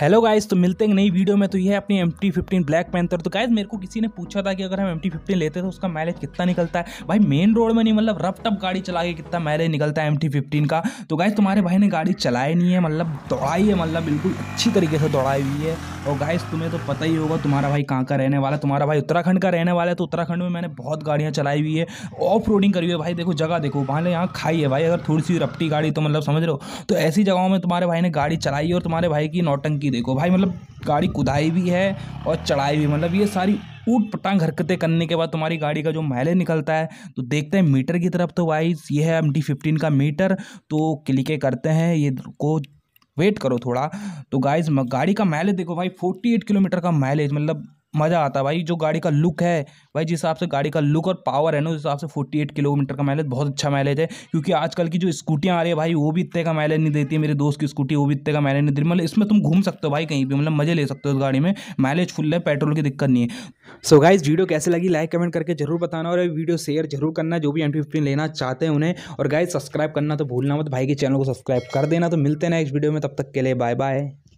hello guys तो मिलते हैं नई वीडियो में तो ये है अपनी M T fifteen black panther तो गाइस मेरे को किसी ने पूछा था कि अगर हम एम टी फिफ्टीन लेते तो उसका माइलेज कितना निकलता है भाई मेन रोड में नहीं मतलब रफ टप गाड़ी चला के कितना माइलेज निकलता है एम टी फिफ्टीन का तो गाइस तुम्हारे भाई ने गाड़ी चलाई नहीं है मतलब दौड़ाई है मतलब बिल्कुल अच्छी तरीके से दौड़ाई हुई है और गाइस तुम्हें तो पता ही होगा तुम्हारा भाई कहाँ का रहने वाला तुम्हारा भाई उत्तराखंड का रहने वाला है तो उत्तराखंड में मैंने बहुत गाड़ियाँ चलाई हुई है ऑफ रोडिंग करी है भाई देखो जगह देखो भाई यहाँ खाई है भाई अगर थोड़ी सी रफ्टी गाड़ी तो मतलब समझ रहे हो तो ऐसी जगहों में तुम्हारे भाई ने गाड़ी चलाई और तुम्हारे भाई की नौटंकी की देखो भाई मतलब गाड़ी कुदाई भी है और चढ़ाई भी मतलब ये सारी ऊट पटांग हरकतें करने के बाद तुम्हारी गाड़ी का जो माइलेज निकलता है तो देखते हैं मीटर की तरफ तो वाइज ये है एम डी फिफ्टीन का मीटर तो क्लिके करते हैं ये को वेट करो थोड़ा तो गाइज गाड़ी का माइलेज देखो भाई फोर्टी एट किलोमीटर का माइलेज मतलब मज़ा आता है भाई जो गाड़ी का लुक है भाई जिस हिसाब से गाड़ी का लुक और पावर है ना उस हिसाब से 48 किलोमीटर का माइलेज बहुत अच्छा माइलेज है क्योंकि आजकल की जो स्कूटियाँ आ रही है भाई वो भी इतने का माइलेज नहीं देती है मेरे दोस्त की स्कूटी वो भी इतने का माइलेज नहीं देती मतलब इसमें तुम घूम सकते हो भाई कहीं भी मतलब मज़े ले सकते हो उस गाड़ी में माइलेज फुल है पेट्रोल की दिक्कत नहीं है सो so गाइज वीडियो कैसे लगी लाइक कमेंट करके जरूर बताना और वीडियो शेयर जरूर करना जो भी एम लेना चाहते हैं उन्हें और गाइज सब्सक्राइब करना तो भूलना मत भाई के चैनल को सब्सक्राइब कर देना तो मिलते हैं नेक्स्ट वीडियो में तब तक के लिए बाय बाय